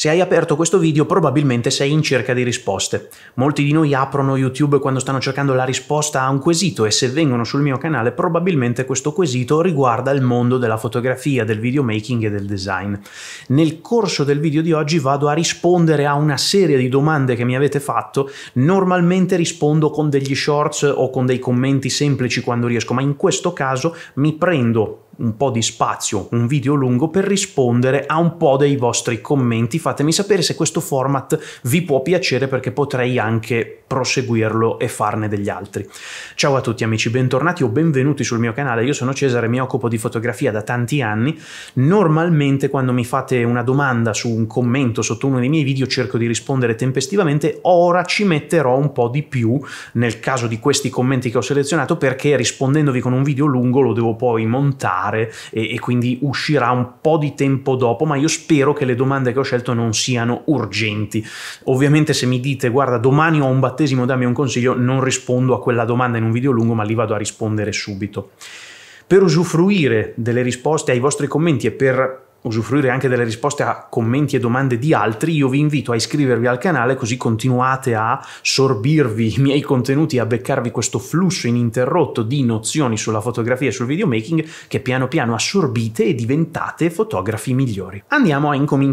Se hai aperto questo video probabilmente sei in cerca di risposte. Molti di noi aprono YouTube quando stanno cercando la risposta a un quesito e se vengono sul mio canale probabilmente questo quesito riguarda il mondo della fotografia, del videomaking e del design. Nel corso del video di oggi vado a rispondere a una serie di domande che mi avete fatto. Normalmente rispondo con degli shorts o con dei commenti semplici quando riesco, ma in questo caso mi prendo un po' di spazio, un video lungo per rispondere a un po' dei vostri commenti. Fatemi sapere se questo format vi può piacere perché potrei anche proseguirlo e farne degli altri. Ciao a tutti amici, bentornati o benvenuti sul mio canale. Io sono Cesare, mi occupo di fotografia da tanti anni. Normalmente quando mi fate una domanda su un commento sotto uno dei miei video cerco di rispondere tempestivamente. Ora ci metterò un po' di più nel caso di questi commenti che ho selezionato perché rispondendovi con un video lungo lo devo poi montare fare e, e quindi uscirà un po' di tempo dopo, ma io spero che le domande che ho scelto non siano urgenti. Ovviamente se mi dite guarda domani ho un battesimo, dammi un consiglio, non rispondo a quella domanda in un video lungo, ma lì vado a rispondere subito. Per usufruire delle risposte ai vostri commenti e per usufruire anche delle risposte a commenti e domande di altri, io vi invito a iscrivervi al canale così continuate a sorbirvi i miei contenuti a beccarvi questo flusso ininterrotto di nozioni sulla fotografia e sul videomaking che piano piano assorbite e diventate fotografi migliori. Andiamo a incominciare.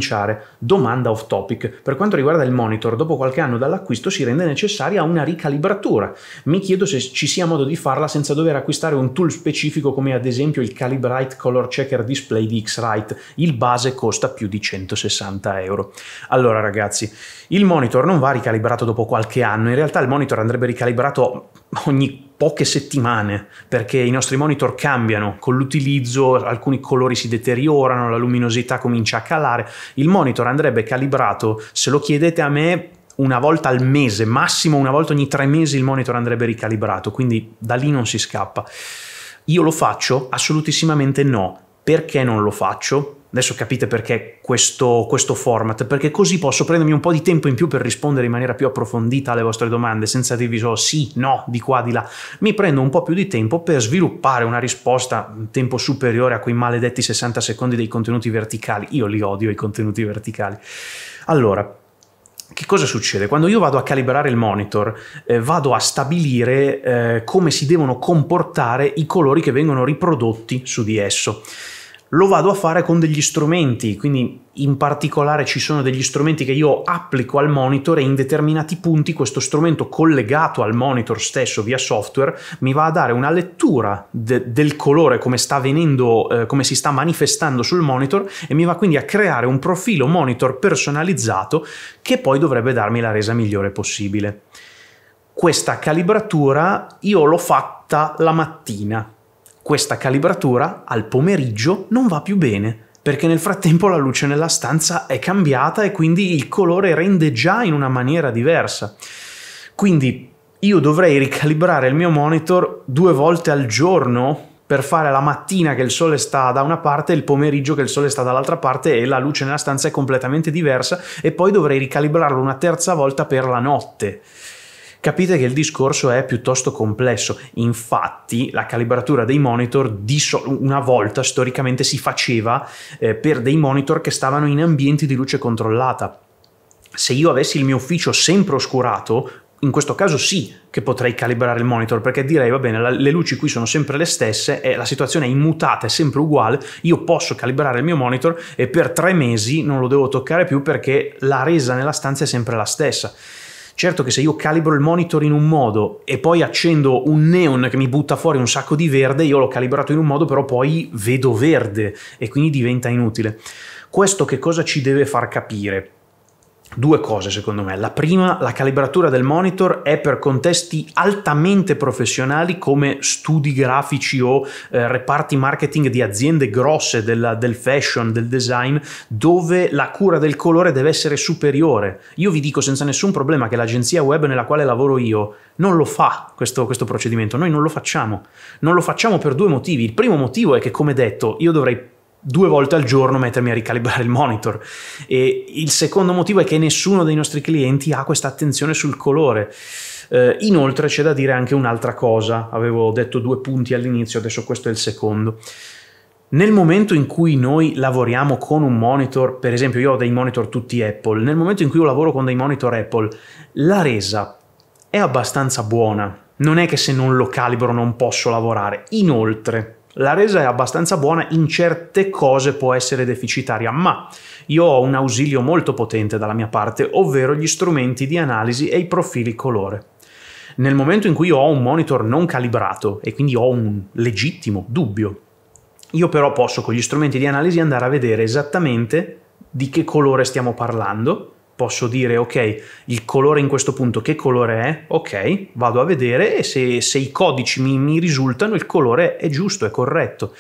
Domanda off topic. Per quanto riguarda il monitor, dopo qualche anno dall'acquisto si rende necessaria una ricalibratura. Mi chiedo se ci sia modo di farla senza dover acquistare un tool specifico come ad esempio il Calibrite Color Checker Display di X-Rite il base costa più di 160 euro. Allora ragazzi, il monitor non va ricalibrato dopo qualche anno, in realtà il monitor andrebbe ricalibrato ogni poche settimane perché i nostri monitor cambiano con l'utilizzo, alcuni colori si deteriorano, la luminosità comincia a calare, il monitor andrebbe calibrato, se lo chiedete a me, una volta al mese, massimo una volta ogni tre mesi il monitor andrebbe ricalibrato, quindi da lì non si scappa. Io lo faccio? Assolutissimamente no. Perché non lo faccio? Adesso capite perché questo, questo, format, perché così posso prendermi un po' di tempo in più per rispondere in maniera più approfondita alle vostre domande, senza dirvi solo sì, no, di qua, di là. Mi prendo un po' più di tempo per sviluppare una risposta in tempo superiore a quei maledetti 60 secondi dei contenuti verticali. Io li odio i contenuti verticali. Allora, che cosa succede? Quando io vado a calibrare il monitor, eh, vado a stabilire eh, come si devono comportare i colori che vengono riprodotti su di esso lo vado a fare con degli strumenti, quindi in particolare ci sono degli strumenti che io applico al monitor e in determinati punti questo strumento collegato al monitor stesso via software mi va a dare una lettura de del colore come sta avvenendo, eh, come si sta manifestando sul monitor e mi va quindi a creare un profilo monitor personalizzato che poi dovrebbe darmi la resa migliore possibile. Questa calibratura io l'ho fatta la mattina questa calibratura al pomeriggio non va più bene perché nel frattempo la luce nella stanza è cambiata e quindi il colore rende già in una maniera diversa. Quindi io dovrei ricalibrare il mio monitor due volte al giorno per fare la mattina che il sole sta da una parte e il pomeriggio che il sole sta dall'altra parte e la luce nella stanza è completamente diversa e poi dovrei ricalibrarlo una terza volta per la notte capite che il discorso è piuttosto complesso. Infatti la calibratura dei monitor di so- una volta storicamente si faceva eh, per dei monitor che stavano in ambienti di luce controllata. Se io avessi il mio ufficio sempre oscurato, in questo caso sì che potrei calibrare il monitor perché direi va bene la, le luci qui sono sempre le stesse e la situazione è immutata è sempre uguale io posso calibrare il mio monitor e per tre mesi non lo devo toccare più perché la resa nella stanza è sempre la stessa Certo che se io calibro il monitor in un modo e poi accendo un neon che mi butta fuori un sacco di verde, io l'ho calibrato in un modo, però poi vedo verde e quindi diventa inutile. Questo che cosa ci deve far capire? Due cose secondo me. La prima, la calibratura del monitor è per contesti altamente professionali come studi grafici o eh, reparti marketing di aziende grosse della, del fashion, del design, dove la cura del colore deve essere superiore. Io vi dico senza nessun problema che l'agenzia web nella quale lavoro io non lo fa questo, questo procedimento, noi non lo facciamo. Non lo facciamo per due motivi. Il primo motivo è che, come detto, io dovrei due volte al giorno mettermi a ricalibrare il monitor. E il secondo motivo è che nessuno dei nostri clienti ha questa attenzione sul colore. Eh, inoltre c'è da dire anche un'altra cosa, avevo detto due punti all'inizio, adesso questo è il secondo. Nel momento in cui noi lavoriamo con un monitor, per esempio io ho dei monitor tutti Apple, nel momento in cui io lavoro con dei monitor Apple, la resa è abbastanza buona. Non è che se non lo calibro non posso lavorare. Inoltre, la resa è abbastanza buona, in certe cose può essere deficitaria, ma io ho un ausilio molto potente dalla mia parte, ovvero gli strumenti di analisi e i profili colore. Nel momento in cui ho un monitor non calibrato e quindi ho un legittimo dubbio, io però posso con gli strumenti di analisi andare a vedere esattamente di che colore stiamo parlando, posso dire ok il colore in questo punto che colore è ok vado a vedere e se, se i codici mi, mi, risultano il colore è giusto è corretto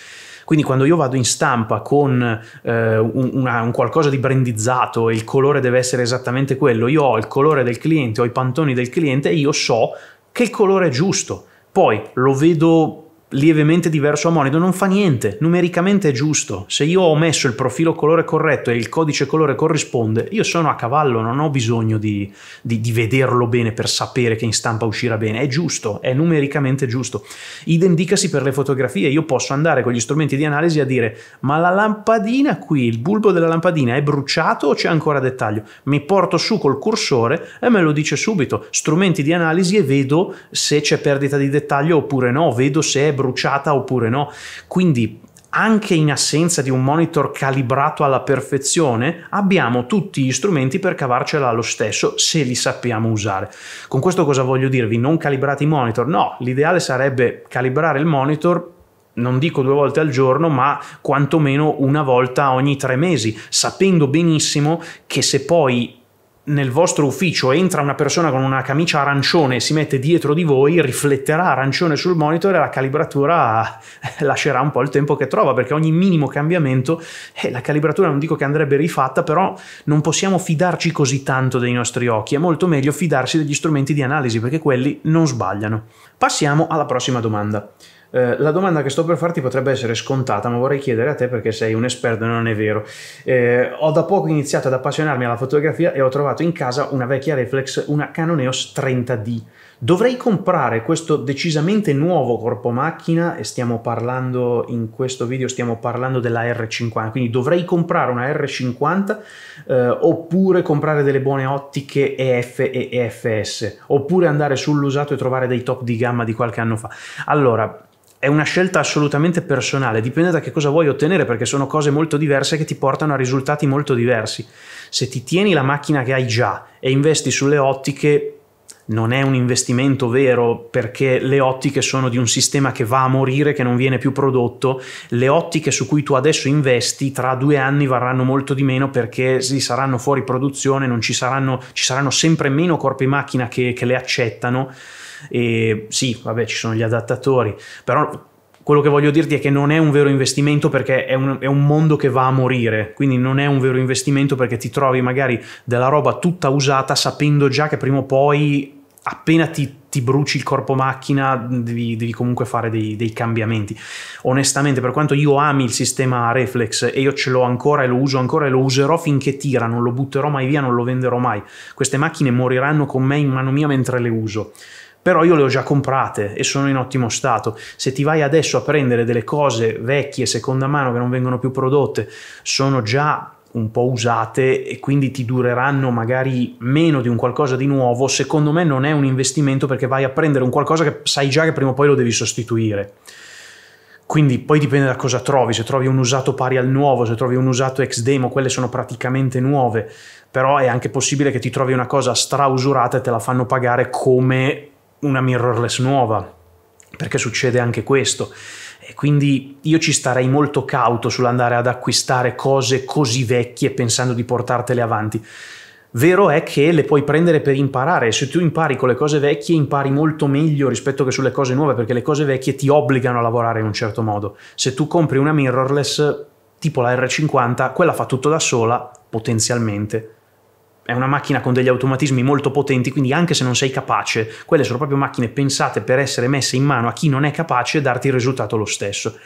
quindi quando io vado in stampa con eh, un, una, un, qualcosa di brandizzato e il colore deve essere esattamente quello io ho il colore del cliente ho i pantoni del cliente e io so che il colore è giusto poi lo vedo lievemente diverso a monito non fa niente, numericamente è giusto. Se io ho messo il profilo colore corretto e il codice colore corrisponde, io sono a cavallo, non ho bisogno di, di, di vederlo bene per sapere che in stampa uscirà bene, è giusto, è numericamente giusto. Idem dicasi per le fotografie, io posso andare con gli strumenti di analisi a dire ma la lampadina qui, il bulbo della lampadina è bruciato o c'è ancora dettaglio? Mi porto su col cursore e me lo dice subito, strumenti di analisi e vedo se c'è perdita di dettaglio oppure no, vedo se è bruciata oppure no. Quindi anche in assenza di un monitor calibrato alla perfezione, abbiamo tutti gli strumenti per cavarcela lo stesso se li sappiamo usare. Con questo cosa voglio dirvi? Non calibrate i monitor? No, l'ideale sarebbe calibrare il monitor non dico due volte al giorno, ma quantomeno una volta ogni tre mesi, sapendo benissimo che se poi nel vostro ufficio entra una persona con una camicia arancione e si mette dietro di voi, rifletterà arancione sul monitor e la calibratura lascerà un po' il tempo che trova, perché ogni minimo cambiamento, eh, la calibratura non dico che andrebbe rifatta, però non possiamo fidarci così tanto dei nostri occhi, è molto meglio fidarsi degli strumenti di analisi, perché quelli non sbagliano. Passiamo alla prossima domanda. Eh, la domanda che sto per farti potrebbe essere scontata, ma vorrei chiedere a te perché sei un esperto e non è vero. Eh, ho da poco iniziato ad appassionarmi alla fotografia e ho trovato in casa una vecchia reflex, una Canoneos 30D. Dovrei comprare questo decisamente nuovo corpo macchina e stiamo parlando in questo video stiamo parlando della R50, quindi dovrei comprare una R50 eh, oppure comprare delle buone ottiche EF e EFS oppure andare sull'usato e trovare dei top di gamma di qualche anno fa. Allora, è una scelta assolutamente personale, dipende da che cosa vuoi ottenere perché sono cose molto diverse che ti portano a risultati molto diversi. Se ti tieni la macchina che hai già e investi sulle ottiche non è un investimento vero perché le ottiche sono di un sistema che va a morire, che non viene più prodotto, le ottiche su cui tu adesso investi tra due anni varranno molto di meno perché si saranno fuori produzione, ci saranno, ci saranno sempre meno corpi macchina che, che le accettano. E sì, vabbè, ci sono gli adattatori, però quello che voglio dirti è che non è un vero investimento perché è un, è un, mondo che va a morire, quindi non è un vero investimento perché ti trovi magari della roba tutta usata sapendo già che prima o poi appena ti, ti bruci il corpo macchina devi, devi comunque fare dei, dei, cambiamenti. Onestamente per quanto io ami il sistema reflex e io ce l'ho ancora e lo uso ancora e lo userò finché tira, non lo butterò mai via, non lo venderò mai, queste macchine moriranno con me in mano mia mentre le uso però io le ho già comprate e sono in ottimo stato. Se ti vai adesso a prendere delle cose vecchie, seconda mano, che non vengono più prodotte, sono già un po' usate e quindi ti dureranno magari meno di un qualcosa di nuovo, secondo me non è un investimento perché vai a prendere un qualcosa che sai già che prima o poi lo devi sostituire. Quindi poi dipende da cosa trovi, se trovi un usato pari al nuovo, se trovi un usato ex demo, quelle sono praticamente nuove, però è anche possibile che ti trovi una cosa strausurata e te la fanno pagare come una mirrorless nuova, perché succede anche questo. E quindi io ci starei molto cauto sull'andare ad acquistare cose così vecchie pensando di portartele avanti. Vero è che le puoi prendere per imparare, se tu impari con le cose vecchie impari molto meglio rispetto che sulle cose nuove, perché le cose vecchie ti obbligano a lavorare in un certo modo. Se tu compri una mirrorless tipo la R50, quella fa tutto da sola, potenzialmente, è una macchina con degli automatismi molto potenti, quindi anche se non sei capace, quelle sono proprio macchine pensate per essere messe in mano a chi non è capace e darti il risultato lo stesso.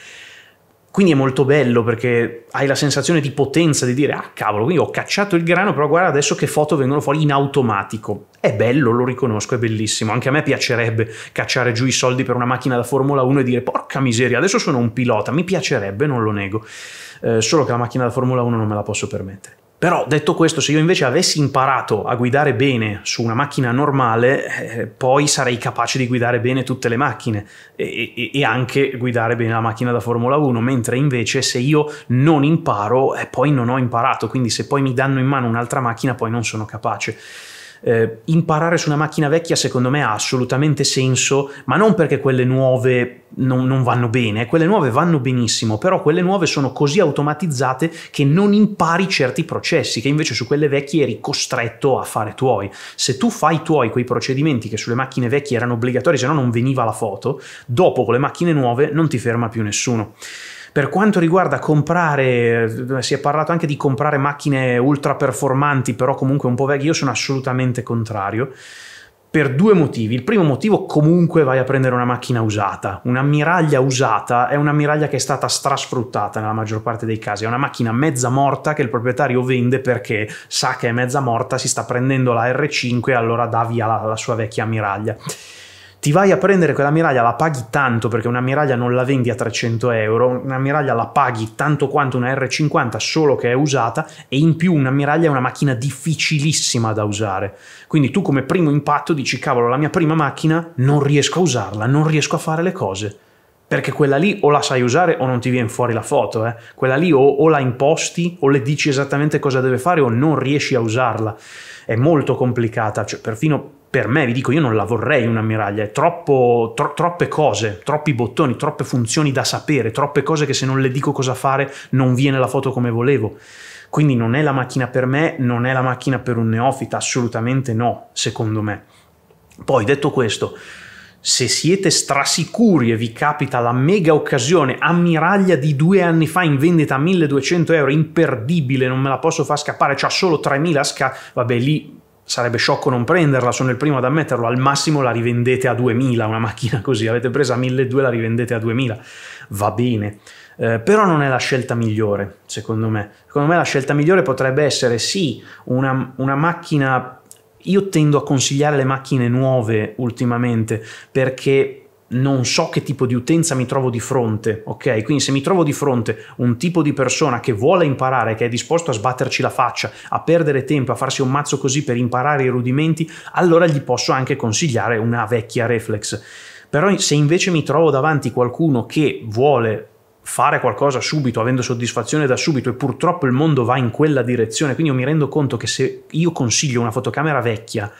Quindi è molto bello perché hai la sensazione di potenza di dire ah cavolo, quindi ho cacciato il grano, però guarda adesso che foto vengono fuori in automatico. È bello, lo riconosco, è bellissimo. Anche a me piacerebbe cacciare giù i soldi per una macchina da Formula 1 e dire porca miseria, adesso sono un pilota, mi piacerebbe, non lo nego. Eh, solo che la macchina da Formula 1 non me la posso permettere. Però detto questo, se io invece avessi imparato a guidare bene su una macchina normale, eh, poi sarei capace di guidare bene tutte le macchine e, e, e, anche guidare bene la macchina da Formula 1, mentre invece se io non imparo, eh, poi non ho imparato, quindi se poi mi danno in mano un'altra macchina, poi non sono capace eh, imparare su una macchina vecchia secondo me ha assolutamente senso, ma non perché quelle nuove non, non vanno bene, eh, quelle nuove vanno benissimo, però quelle nuove sono così automatizzate che non impari certi processi, che invece su quelle vecchie eri costretto a fare tuoi. Se tu fai tuoi quei procedimenti che sulle macchine vecchie erano obbligatori, se no non veniva la foto, dopo con le macchine nuove non ti ferma più nessuno. Per quanto riguarda comprare, si è parlato anche di comprare macchine ultra performanti, però comunque un po' vecchie, io sono assolutamente contrario per due motivi. Il primo motivo comunque vai a prendere una macchina usata. Un'ammiraglia usata è un'ammiraglia che è stata strasfruttata nella maggior parte dei casi. È una macchina mezza morta che il proprietario vende perché sa che è mezza morta, si sta prendendo la R5 e allora dà via la, la sua vecchia ammiraglia ti vai a prendere quell'ammiraglia, la paghi tanto perché un'ammiraglia non la vendi a 300 euro, un'ammiraglia la paghi tanto quanto una R50 solo che è usata e in più un'ammiraglia è una macchina difficilissima da usare. Quindi tu come primo impatto dici cavolo la mia prima macchina non riesco a usarla, non riesco a fare le cose. Perché quella lì o la sai usare o non ti viene fuori la foto, eh? quella lì o, o la imposti o le dici esattamente cosa deve fare o non riesci a usarla. È molto complicata, cioè perfino per me, vi dico, io non la vorrei un'ammiraglia, è troppo, tro, troppe cose, troppi bottoni, troppe funzioni da sapere, troppe cose che se non le dico cosa fare non viene la foto come volevo. Quindi non è la macchina per me, non è la macchina per un neofita, assolutamente no, secondo me. Poi detto questo, se siete strasicuri e vi capita la mega occasione ammiraglia di due anni fa in vendita a 1200 euro, imperdibile, non me la posso far scappare, c'ha solo 3000 sca, vabbè lì sarebbe sciocco non prenderla, sono il primo ad ammetterlo, al massimo la rivendete a 2000, una macchina così, avete presa a 1200 la rivendete a 2000, va bene, eh, però non è la scelta migliore, secondo me. Secondo me la scelta migliore potrebbe essere sì, una, una macchina... Io tendo a consigliare le macchine nuove ultimamente perché non so che tipo di utenza mi trovo di fronte, ok? Quindi se mi trovo di fronte un tipo di persona che vuole imparare, che è disposto a sbatterci la faccia, a perdere tempo, a farsi un mazzo così per imparare i rudimenti, allora gli posso anche consigliare una vecchia reflex. Però se invece mi trovo davanti qualcuno che vuole fare qualcosa subito, avendo soddisfazione da subito e purtroppo il mondo va in quella direzione, quindi io mi rendo conto che se io consiglio una fotocamera vecchia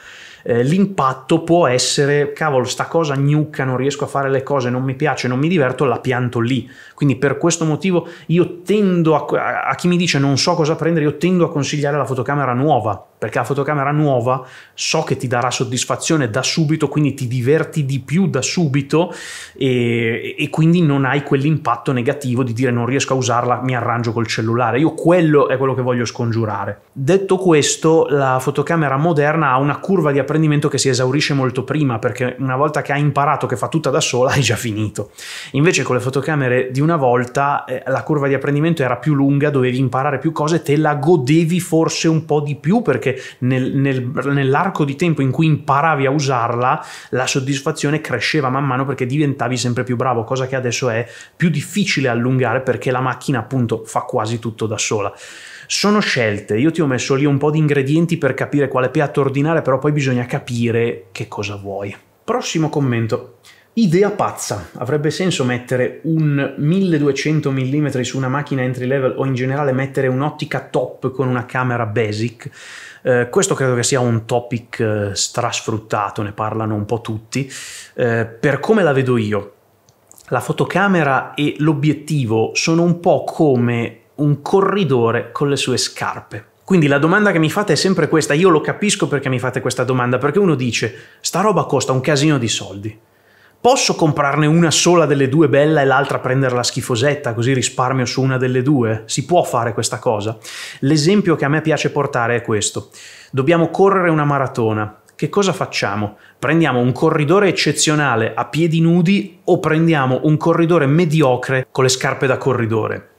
eh, l'impatto può essere, cavolo, sta cosa gnucca, non riesco a fare le cose, non mi piace, non mi diverto, la pianto lì. Quindi per questo motivo io tendo a, a, a chi mi dice non so cosa prendere, io tendo a consigliare la fotocamera nuova perché la fotocamera nuova so che ti darà soddisfazione da subito, quindi ti diverti di più da subito e, e quindi non hai quell'impatto negativo di dire non riesco a usarla, mi arrangio col cellulare. Io quello è quello che voglio scongiurare. Detto questo, la fotocamera moderna ha una curva di apprendimento che si esaurisce molto prima, perché una volta che hai imparato che fa tutta da sola hai già finito. Invece con le fotocamere di una volta eh, la curva di apprendimento era più lunga, dovevi imparare più cose, te la godevi forse un po' di più perché nel, nel, nell'arco di tempo in cui imparavi a usarla, la soddisfazione cresceva man mano perché diventavi sempre più bravo, cosa che adesso è più difficile allungare perché la macchina appunto fa quasi tutto da sola. Sono scelte, io ti ho messo lì un po' di ingredienti per capire quale piatto ordinare, però poi bisogna capire che cosa vuoi. Prossimo commento. Idea pazza, avrebbe senso mettere un 1200 mm su una macchina entry level o in generale mettere un'ottica top con una camera basic? Eh, questo credo che sia un topic eh, strasfruttato, ne parlano un po' tutti. Eh, per come la vedo io, la fotocamera e l'obiettivo sono un po' come un corridore con le sue scarpe. Quindi la domanda che mi fate è sempre questa, io lo capisco perché mi fate questa domanda, perché uno dice, sta roba costa un casino di soldi Posso comprarne una sola delle due bella e l'altra prenderla schifosetta, così risparmio su una delle due? Si può fare questa cosa? L'esempio che a me piace portare è questo. Dobbiamo correre una maratona. Che cosa facciamo? Prendiamo un corridore eccezionale a piedi nudi o prendiamo un corridore mediocre con le scarpe da corridore?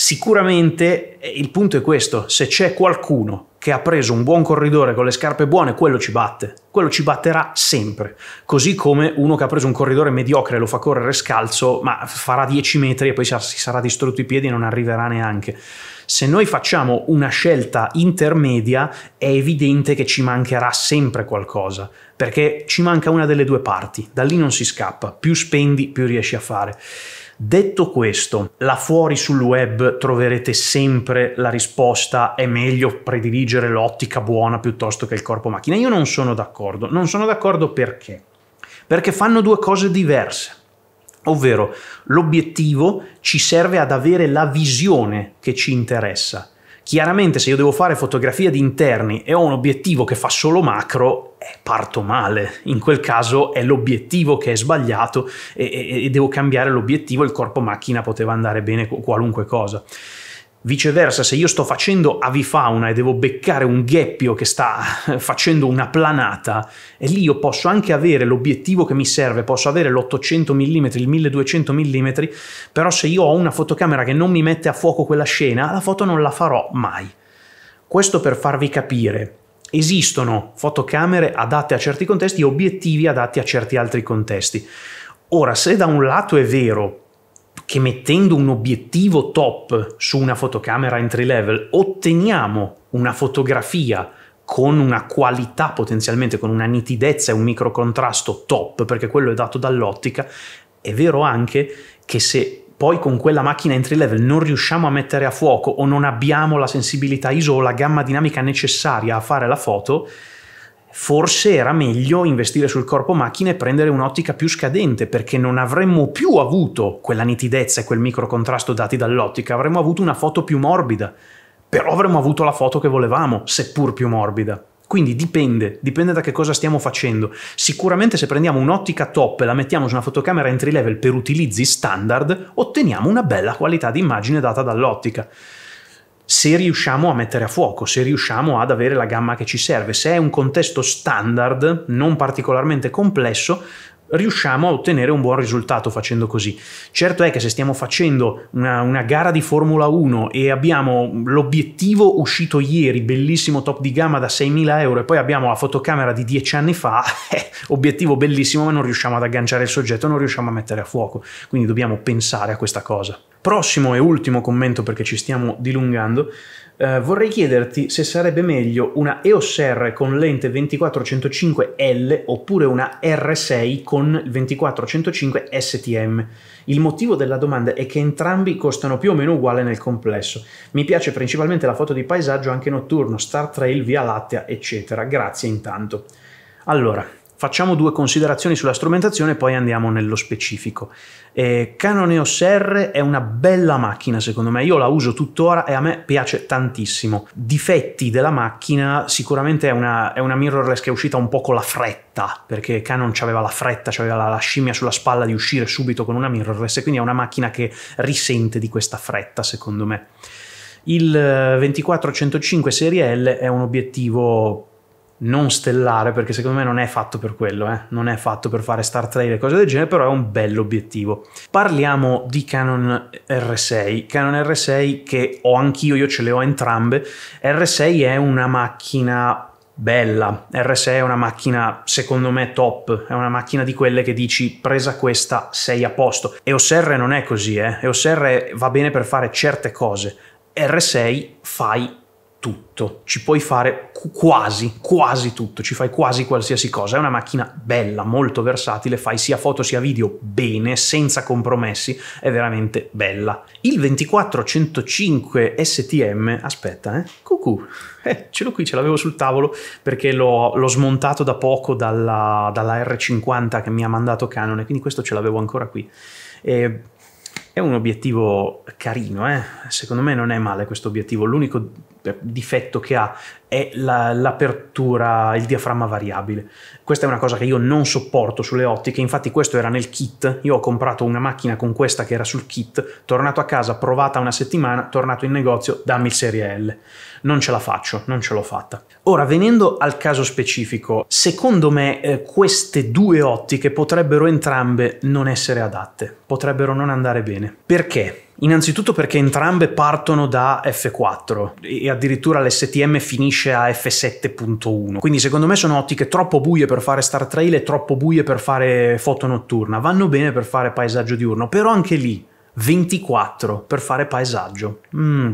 Sicuramente eh, il punto è questo, se c'è qualcuno che ha preso un buon corridore con le scarpe buone, quello ci batte, quello ci batterà sempre, così come uno che ha preso un corridore mediocre e lo fa correre scalzo, ma farà 10 metri e poi si sarà distrutto i piedi e non arriverà neanche. Se noi facciamo una scelta intermedia è evidente che ci mancherà sempre qualcosa, perché ci manca una delle due parti, da lì non si scappa, più spendi più riesci a fare. Detto questo, là fuori sul web troverete sempre la risposta è meglio prediligere l'ottica buona piuttosto che il corpo macchina. Io non sono d'accordo, non sono d'accordo perché? Perché fanno due cose diverse. Ovvero l'obiettivo ci serve ad avere la visione che ci interessa Chiaramente se io devo fare fotografia di interni e ho un obiettivo che fa solo macro, eh, parto male. In quel caso è l'obiettivo che è sbagliato e, e, e devo cambiare l'obiettivo, il corpo macchina poteva andare bene qualunque cosa. Viceversa, se io sto facendo avifauna e devo beccare un gheppio che sta facendo una planata, e lì io posso anche avere l'obiettivo che mi serve, posso avere l'800 mm, il 1200 mm, però se io ho una fotocamera che non mi mette a fuoco quella scena, la foto non la farò mai. Questo per farvi capire, esistono fotocamere adatte a certi contesti e obiettivi adatti a certi altri contesti. Ora, se da un lato è vero che mettendo un obiettivo top su una fotocamera entry level otteniamo una fotografia con una qualità potenzialmente, con una nitidezza e un microcontrasto top, perché quello è dato dall'ottica, è vero anche che se poi con quella macchina entry level non riusciamo a mettere a fuoco o non abbiamo la sensibilità ISO o la gamma dinamica necessaria a fare la foto, forse era meglio investire sul corpo macchina e prendere un'ottica più scadente, perché non avremmo più avuto quella nitidezza e quel microcontrasto dati dall'ottica, avremmo avuto una foto più morbida, però avremmo avuto la foto che volevamo, seppur più morbida. Quindi dipende, dipende da che cosa stiamo facendo. Sicuramente se prendiamo un'ottica top e la mettiamo su una fotocamera entry level per utilizzi standard, otteniamo una bella qualità di immagine data dall'ottica se riusciamo a mettere a fuoco, se riusciamo ad avere la gamma che ci serve, se è un contesto standard, non particolarmente complesso, riusciamo a ottenere un buon risultato facendo così. Certo è che se stiamo facendo una, una, gara di Formula 1 e abbiamo l'obiettivo uscito ieri, bellissimo top di gamma da 6.000 euro, e poi abbiamo la fotocamera di 10 anni fa, eh, obiettivo bellissimo ma non riusciamo ad agganciare il soggetto, non riusciamo a mettere a fuoco, quindi dobbiamo pensare a questa cosa. Prossimo e ultimo commento perché ci stiamo dilungando, eh, vorrei chiederti se sarebbe meglio una EOS R con lente 2405L oppure una R6 con 2405 STM. Il motivo della domanda è che entrambi costano più o meno uguale nel complesso. Mi piace principalmente la foto di paesaggio anche notturno, Star Trail, Via Lattea, eccetera. Grazie intanto. Allora, Facciamo due considerazioni sulla strumentazione e poi andiamo nello specifico. Eh, Canon EOS R è una bella macchina secondo me, io la uso tuttora e a me piace tantissimo. Difetti della macchina sicuramente è una, è una mirrorless che è uscita un po' con la fretta, perché Canon aveva la fretta, aveva la, la scimmia sulla spalla di uscire subito con una mirrorless e quindi è una macchina che risente di questa fretta secondo me. Il 2405 eh, serie L è un obiettivo non stellare, perché secondo me non è fatto per quello, eh? non è fatto per fare Star Trail e cose del genere, però è un bello obiettivo. Parliamo di Canon R6, Canon R6 che ho anch'io, io ce le ho entrambe, R6 è una macchina bella, R6 è una macchina secondo me top, è una macchina di quelle che dici presa questa sei a posto. EOS R non è così, eh? EOS R va bene per fare certe cose, R6 fai tutto, ci puoi fare quasi, quasi tutto, ci fai quasi qualsiasi cosa. È una macchina bella, molto versatile, fai sia foto sia video bene, senza compromessi, è veramente bella. Il 2405 STM, aspetta, eh, cucù, eh, ce l'ho qui, ce l'avevo sul tavolo perché l'ho, l'ho smontato da poco dalla, dalla, R50 che mi ha mandato Canon, quindi questo ce l'avevo ancora qui. E è un obiettivo carino, eh? secondo me non è male questo obiettivo, l'unico eh, difetto che ha è la, l'apertura, il diaframma variabile. Questa è una cosa che io non sopporto sulle ottiche, infatti questo era nel kit, io ho comprato una macchina con questa che era sul kit, tornato a casa, provata una settimana, tornato in negozio, dammi il Serie L. Non ce la faccio, non ce l'ho fatta. Ora, venendo al caso specifico, secondo me eh, queste due ottiche potrebbero entrambe non essere adatte, potrebbero non andare bene. Perché? Innanzitutto perché entrambe partono da F4 e addirittura l'STM finisce a F7.1. Quindi secondo me sono ottiche troppo buie per fare star trail e troppo buie per fare foto notturna. Vanno bene per fare paesaggio diurno, però anche lì 24 per fare paesaggio. Mm.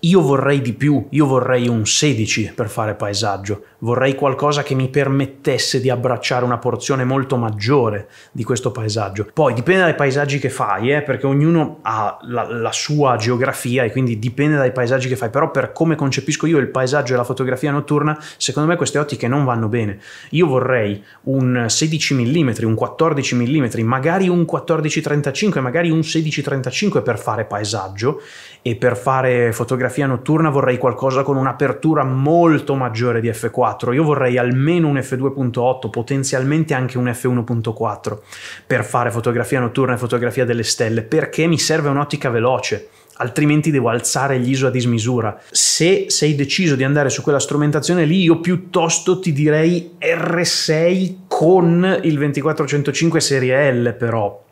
Io vorrei di più, io vorrei un 16 per fare paesaggio vorrei qualcosa che mi permettesse di abbracciare una porzione molto maggiore di questo paesaggio. Poi dipende dai paesaggi che fai, eh, perché ognuno ha la, la, sua geografia e quindi dipende dai paesaggi che fai, però per come concepisco io il paesaggio e la fotografia notturna, secondo me queste ottiche non vanno bene. Io vorrei un 16 mm, un 14 mm, magari un 14-35, magari un 16-35 per fare paesaggio e per fare fotografia notturna vorrei qualcosa con un'apertura molto maggiore di F4 io vorrei almeno un F2.8, potenzialmente anche un F1.4 per fare fotografia notturna e fotografia delle stelle, perché mi serve un'ottica veloce altrimenti devo alzare gli ISO a dismisura. Se sei deciso di andare su quella strumentazione lì, io piuttosto ti direi R6 con il 2405 serie L però,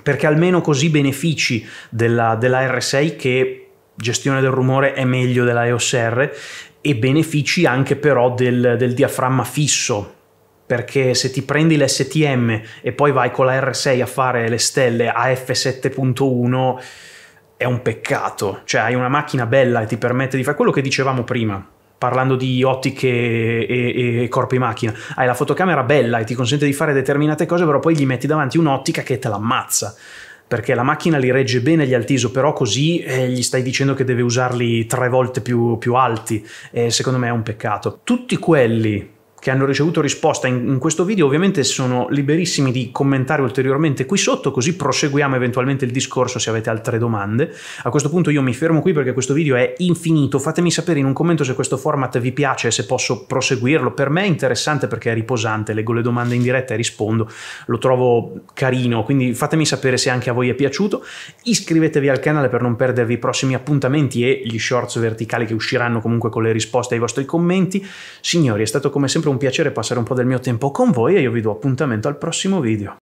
perché almeno così benefici della, della R6 che gestione del rumore è meglio della EOS R e benefici anche però del, del diaframma fisso perché se ti prendi l'STM e poi vai con la R6 a fare le stelle a F7.1 è un peccato, cioè hai una macchina bella e ti permette di fare quello che dicevamo prima, parlando di ottiche e, e corpi macchina, hai la fotocamera bella e ti consente di fare determinate cose, però poi gli metti davanti un'ottica che te l'ammazza perché la macchina li regge bene gli altiso, però così eh, gli stai dicendo che deve usarli tre volte più, più alti e secondo me è un peccato. Tutti quelli che hanno ricevuto risposta in, in, questo video ovviamente sono liberissimi di commentare ulteriormente qui sotto così proseguiamo eventualmente il discorso se avete altre domande. A questo punto io mi fermo qui perché questo video è infinito, fatemi sapere in un commento se questo format vi piace, e se posso proseguirlo, per me è interessante perché è riposante, leggo le domande in diretta e rispondo, lo trovo carino, quindi fatemi sapere se anche a voi è piaciuto, iscrivetevi al canale per non perdervi i prossimi appuntamenti e gli shorts verticali che usciranno comunque con le risposte ai vostri commenti. Signori è stato come sempre sempre un piacere passare un po' del mio tempo con voi e io vi do appuntamento al prossimo video.